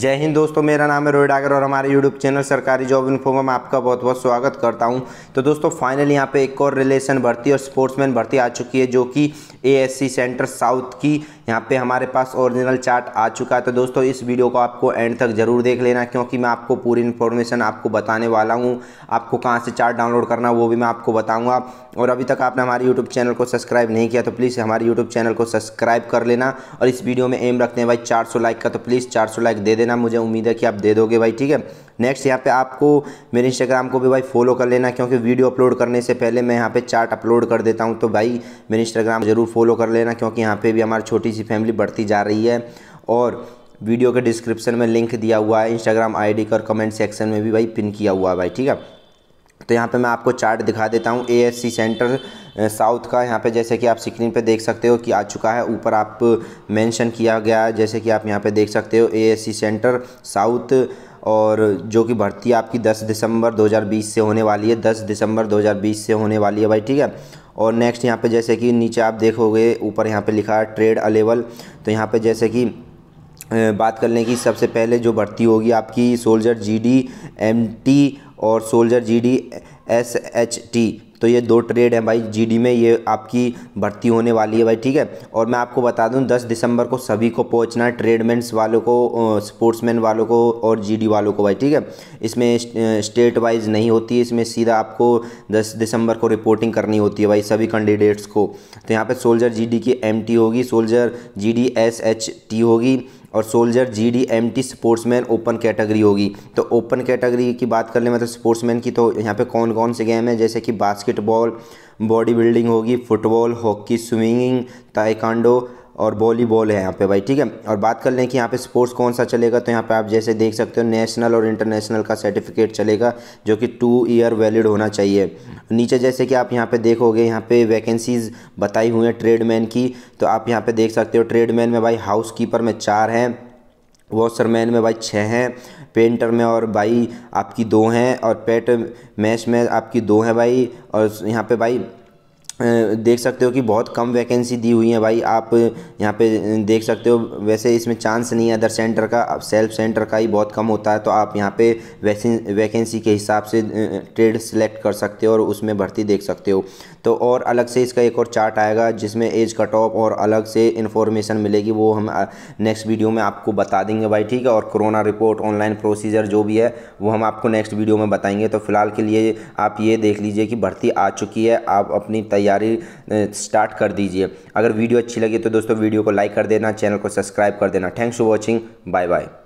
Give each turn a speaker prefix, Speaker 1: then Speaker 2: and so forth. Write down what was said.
Speaker 1: जय हिंद दोस्तों मेरा नाम है रोहित डागर और हमारे यूट्यूब चैनल सरकारी जॉब इन्फो में आपका बहुत बहुत स्वागत करता हूं तो दोस्तों फाइनली यहां पे एक और रिलेशन भर्ती और स्पोर्ट्समैन भर्ती आ चुकी है जो कि एएससी सेंटर साउथ की यहां पे हमारे पास ओरिजिनल चार्ट आ चुका है तो दोस्तों इस वीडियो को आपको एंड तक जरूर देख लेना क्योंकि मैं आपको पूरी इन्फॉर्मेशन आपको बताने वाला हूँ आपको कहाँ से चार्ट डाउनलोड करना वो भी मैं आपको बताऊँगा और अभी तक आपने हमारे यूट्यूब चैनल को सब्सक्राइब नहीं किया तो प्लीज़ हमारे यूट्यूब चैनल को सब्सक्राइब कर लेना और इस वीडियो में एम रखते हैं भाई चार लाइक का तो प्लीज़ चार लाइक दे देना मुझे उम्मीद है कि आप दे दोगे भाई ठीक है नेक्स्ट यहाँ पे आपको मेरे इंस्टाग्राम को भी भाई फॉलो कर लेना क्योंकि वीडियो अपलोड करने से पहले मैं यहाँ पे चार्ट अपलोड कर देता हूँ तो भाई मेरे इंस्टाग्राम जरूर फॉलो कर लेना क्योंकि यहाँ पे भी हमारी छोटी सी फैमिली बढ़ती जा रही है और वीडियो के डिस्क्रिप्शन में लिंक दिया हुआ है Instagram I D comment section में भी भाई पिन किया हुआ है भाई ठीक है तो यहाँ पे मैं आपको चार्ट दिखा देता हूँ A S C centre south का यहाँ पे जैसे कि आप स्क्रीन पे देख सकते हो कि आ चुका है ऊपर आप मेंशन किया गया है जैसे कि आप यहाँ पे देख सकते हो ASC S C centre south और जो कि भर्ती आपकी 10 दिसंबर 2020 से होने वाली है 10 दिसंबर 2020 से होने वाली है भाई ठीक है और नेक्स्ट यहाँ पर जैसे कि नीचे आप देखोगे ऊपर यहाँ पर लिखा है ट्रेड अलेवल तो यहाँ पर जैसे कि बात कर लें कि सबसे पहले जो भर्ती होगी आपकी सोल्जर जीडी एमटी और soldier G D S H T तो ये दो ट्रेड हैं भाई जीडी में ये आपकी भर्ती होने वाली है भाई ठीक है और मैं आपको बता दूं 10 दिसंबर को सभी को पहुंचना है ट्रेडमेंट्स वालों को स्पोर्ट्समैन वालों को और जीडी वालों को भाई ठीक है इसमें स्टेट वाइज नहीं होती है इसमें सीधा आपको 10 दिसंबर को रिपोर्टिंग करनी होती है भाई सभी कैंडिडेट्स को तो यहाँ पर सोल्जर जी की एम होगी सोल्जर जी डी होगी और soldier G D M T sportsman open category होगी तो ओपन कैटेगरी की बात कर ले मतलब स्पोर्ट्समैन की तो यहाँ पे कौन कौन से गेम हैं जैसे कि बास्केटबॉल बॉडी बिल्डिंग होगी फुटबॉल हॉकी स्विमिंग ताइकांडो और वॉलीबॉल है यहाँ पे भाई ठीक है और बात कर लें कि यहाँ पे स्पोर्ट्स कौन सा चलेगा तो यहाँ पे आप जैसे देख सकते हो नेशनल और इंटरनेशनल का सर्टिफिकेट चलेगा जो कि टू ईयर वैलिड होना चाहिए नीचे जैसे कि आप यहाँ पे देखोगे यहाँ पे वैकेंसीज़ बताई हुई हैं ट्रेडमैन की तो आप यहाँ पर देख सकते हो ट्रेडमैन में भाई हाउस कीपर में चार हैं वॉशरमैन में भाई छः हैं पेंटर में और भाई आपकी दो हैं और पेट मैच में आपकी दो हैं भाई और यहाँ पे भाई देख सकते हो कि बहुत कम वैकेंसी दी हुई है भाई आप यहाँ पे देख सकते हो वैसे इसमें चांस नहीं है अदर सेंटर का अब सेल्फ सेंटर का ही बहुत कम होता है तो आप यहाँ पे वैसे वैकेंसी के हिसाब से ट्रेड सेलेक्ट कर सकते हो और उसमें भर्ती देख सकते हो तो और अलग से इसका एक और चार्ट आएगा जिसमें एज कट ऑफ और अलग से इन्फॉर्मेशन मिलेगी वो हम नेक्स्ट वीडियो में आपको बता देंगे भाई ठीक है और कोरोना रिपोर्ट ऑनलाइन प्रोसीजर जो भी है वो हम आपको नेक्स्ट वीडियो में बताएंगे तो फिलहाल के लिए आप ये देख लीजिए कि भर्ती आ चुकी है आप अपनी तैयारी तैयारी स्टार्ट कर दीजिए अगर वीडियो अच्छी लगी तो दोस्तों वीडियो को लाइक कर देना चैनल को सब्सक्राइब कर देना thanks for watching bye bye